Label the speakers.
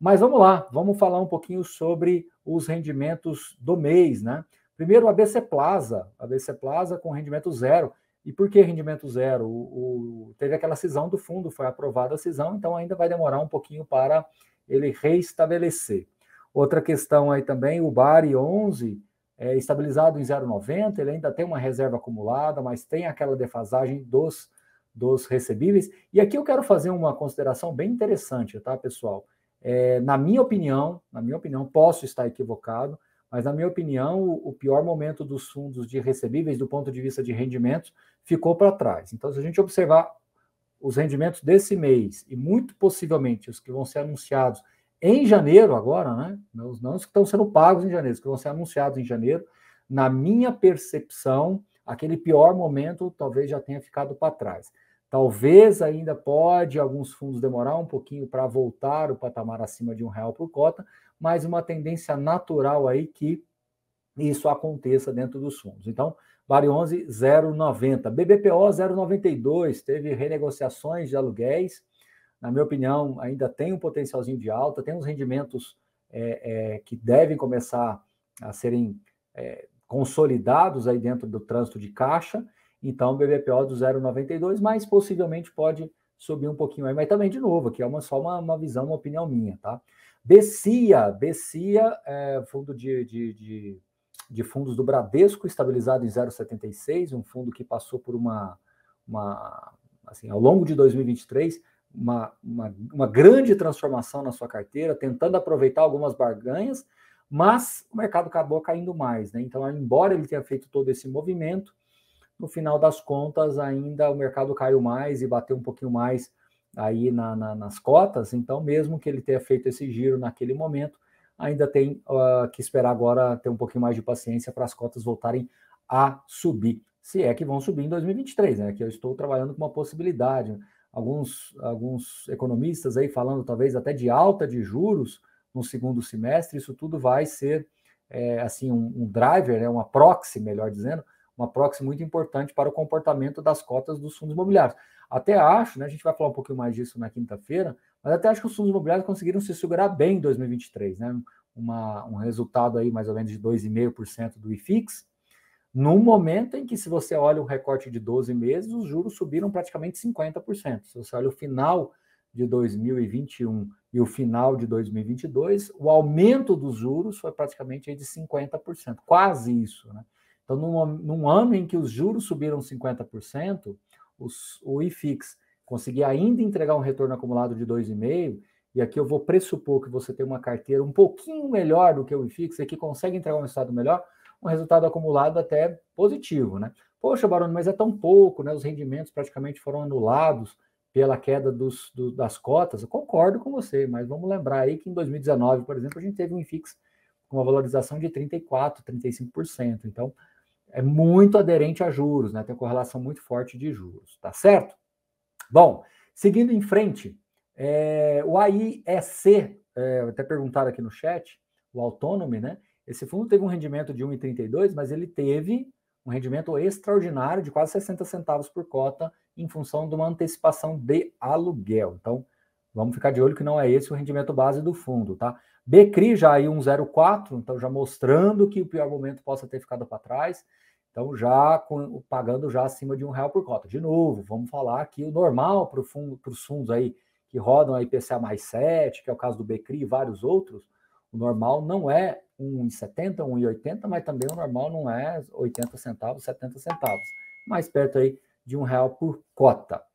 Speaker 1: Mas vamos lá, vamos falar um pouquinho sobre os rendimentos do mês, né? Primeiro, a BC Plaza, a BC Plaza com rendimento zero. E por que rendimento zero? O, o, teve aquela cisão do fundo, foi aprovada a cisão, então ainda vai demorar um pouquinho para ele reestabelecer. Outra questão aí também, o Bari 11 é estabilizado em 0,90, ele ainda tem uma reserva acumulada, mas tem aquela defasagem dos, dos recebíveis. E aqui eu quero fazer uma consideração bem interessante, tá, pessoal? É, na minha opinião, na minha opinião, posso estar equivocado, mas na minha opinião, o, o pior momento dos fundos de recebíveis do ponto de vista de rendimentos ficou para trás. Então, se a gente observar os rendimentos desse mês e muito possivelmente os que vão ser anunciados em janeiro agora, né? Não, não os que estão sendo pagos em janeiro, os que vão ser anunciados em janeiro, na minha percepção, aquele pior momento talvez já tenha ficado para trás. Talvez ainda pode alguns fundos demorar um pouquinho para voltar o patamar acima de um real por cota, mas uma tendência natural aí que isso aconteça dentro dos fundos. Então, Vale 11, 0,90. BBPO, 0,92. Teve renegociações de aluguéis. Na minha opinião, ainda tem um potencialzinho de alta, tem uns rendimentos é, é, que devem começar a serem é, consolidados aí dentro do trânsito de caixa. Então, o BBPO do 0,92, mas possivelmente pode subir um pouquinho aí. Mas também, de novo, aqui é uma, só uma, uma visão, uma opinião minha, tá? Bessia, Bessia, é, fundo de, de, de, de, fundos do Bradesco, estabilizado em 0,76, um fundo que passou por uma, uma assim, ao longo de 2023, uma, uma, uma grande transformação na sua carteira, tentando aproveitar algumas barganhas, mas o mercado acabou caindo mais, né? Então, embora ele tenha feito todo esse movimento, no final das contas, ainda o mercado caiu mais e bateu um pouquinho mais aí na, na, nas cotas. Então, mesmo que ele tenha feito esse giro naquele momento, ainda tem uh, que esperar agora ter um pouquinho mais de paciência para as cotas voltarem a subir. Se é que vão subir em 2023, né? Que eu estou trabalhando com uma possibilidade. Alguns, alguns economistas aí falando talvez até de alta de juros no segundo semestre, isso tudo vai ser é, assim um, um driver, né? uma proxy, melhor dizendo, uma proxy muito importante para o comportamento das cotas dos fundos imobiliários. Até acho, né, a gente vai falar um pouquinho mais disso na quinta-feira, mas até acho que os fundos imobiliários conseguiram se segurar bem em 2023, né? Uma, um resultado aí mais ou menos de 2,5% do IFIX, No momento em que, se você olha o recorte de 12 meses, os juros subiram praticamente 50%. Se você olha o final de 2021 e o final de 2022, o aumento dos juros foi praticamente de 50%, quase isso, né? Então, num, num ano em que os juros subiram 50%, os, o IFIX conseguir ainda entregar um retorno acumulado de 2,5%, e aqui eu vou pressupor que você tem uma carteira um pouquinho melhor do que o IFIX e que consegue entregar um resultado melhor, um resultado acumulado até positivo, né? Poxa, Barone, mas é tão pouco, né? Os rendimentos praticamente foram anulados pela queda dos, do, das cotas. Eu concordo com você, mas vamos lembrar aí que em 2019, por exemplo, a gente teve um IFIX com uma valorização de 34%, 35%. Então, é muito aderente a juros, né? Tem correlação muito forte de juros, tá certo? Bom, seguindo em frente, é, o AIEC, é, eh, até perguntaram aqui no chat, o Autonomy, né? Esse fundo teve um rendimento de 1,32, mas ele teve um rendimento extraordinário de quase 60 centavos por cota em função de uma antecipação de aluguel. Então, vamos ficar de olho que não é esse o rendimento base do fundo, tá? Becri já é aí 1,04, então já mostrando que o pior momento possa ter ficado para trás. Então já com, pagando já acima de um real por cota. De novo, vamos falar que o normal para fundo, os fundos aí que rodam a IPCA mais 7, que é o caso do Becri e vários outros, o normal não é 1,70, 1,80, mas também o normal não é 80 centavos, 70 centavos. Mais perto aí de um real por cota.